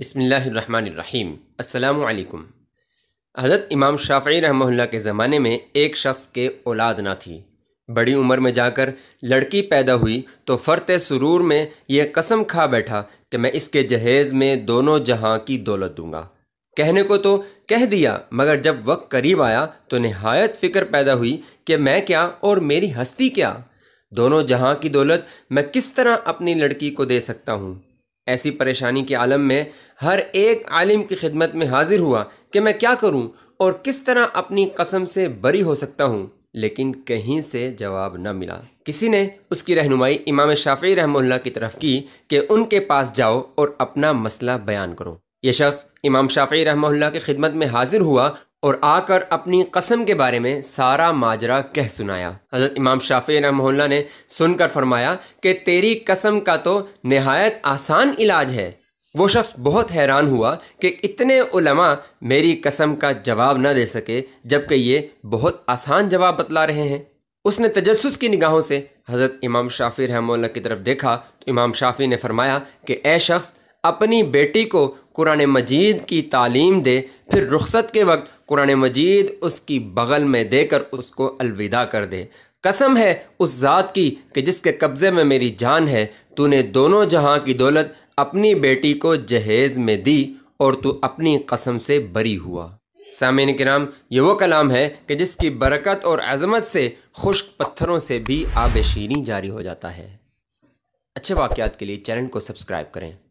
बसमीम् अल्लाम हज़रत इमाम शाफी रहमल्ला के ज़माने में एक शख्स के औलाद ना थी बड़ी उम्र में जाकर लड़की पैदा हुई तो फ़र्त सुरूर में यह कसम खा बैठा कि मैं इसके जहेज़ में दोनों जहाँ की दौलत दूंगा कहने को तो कह दिया मगर जब वक्त करीब आया तो नहायत फ़िक्र पैदा हुई कि मैं क्या और मेरी हस्ती क्या दोनों जहाँ की दौलत मैं किस तरह अपनी लड़की को दे सकता हूँ ऐसी परेशानी के आलम में हर एक आलिम की खिदमत में हाजिर हुआ कि मैं क्या करूं और किस तरह अपनी कसम से बरी हो सकता हूं लेकिन कहीं से जवाब न मिला किसी ने उसकी रहनुमाई इमाम शाफी रहमुल्ला की तरफ की कि उनके पास जाओ और अपना मसला बयान करो ये शख्स इमाम शाफी रहमुल्ला की खिदमत में हाजिर हुआ और आकर अपनी कसम के बारे में सारा माजरा कह सुनाया हज़रत इमाम शाफी रहमोल्ला ने सुनकर फरमाया कि तेरी कसम का तो नहायत आसान इलाज है वो शख्स बहुत हैरान हुआ कि इतने उलमा मेरी कसम का जवाब ना दे सके जबकि ये बहुत आसान जवाब बतला रहे हैं उसने तजस की निगाहों से हज़रत इमाम शाफी रहमोल्ला की तरफ देखा तो इमाम शाफी ने फरमाया कि ए शख्स अपनी बेटी को कुरान मजीद की तालीम दे फिर रुखसत के वक्त कुरान मजीद उसकी बगल में देकर उसको अलविदा कर दे कसम है उस ज़ात की कि जिसके कब्ज़े में मेरी जान है तूने दोनों जहां की दौलत अपनी बेटी को जहेज़ में दी और तू अपनी कसम से बरी हुआ सामिन कराम ये वो कलाम है कि जिसकी बरकत और अजमत से खुश्क पत्थरों से भी आब शीरी जारी हो जाता है अच्छे वाक़ात के लिए चैनल को सब्सक्राइब करें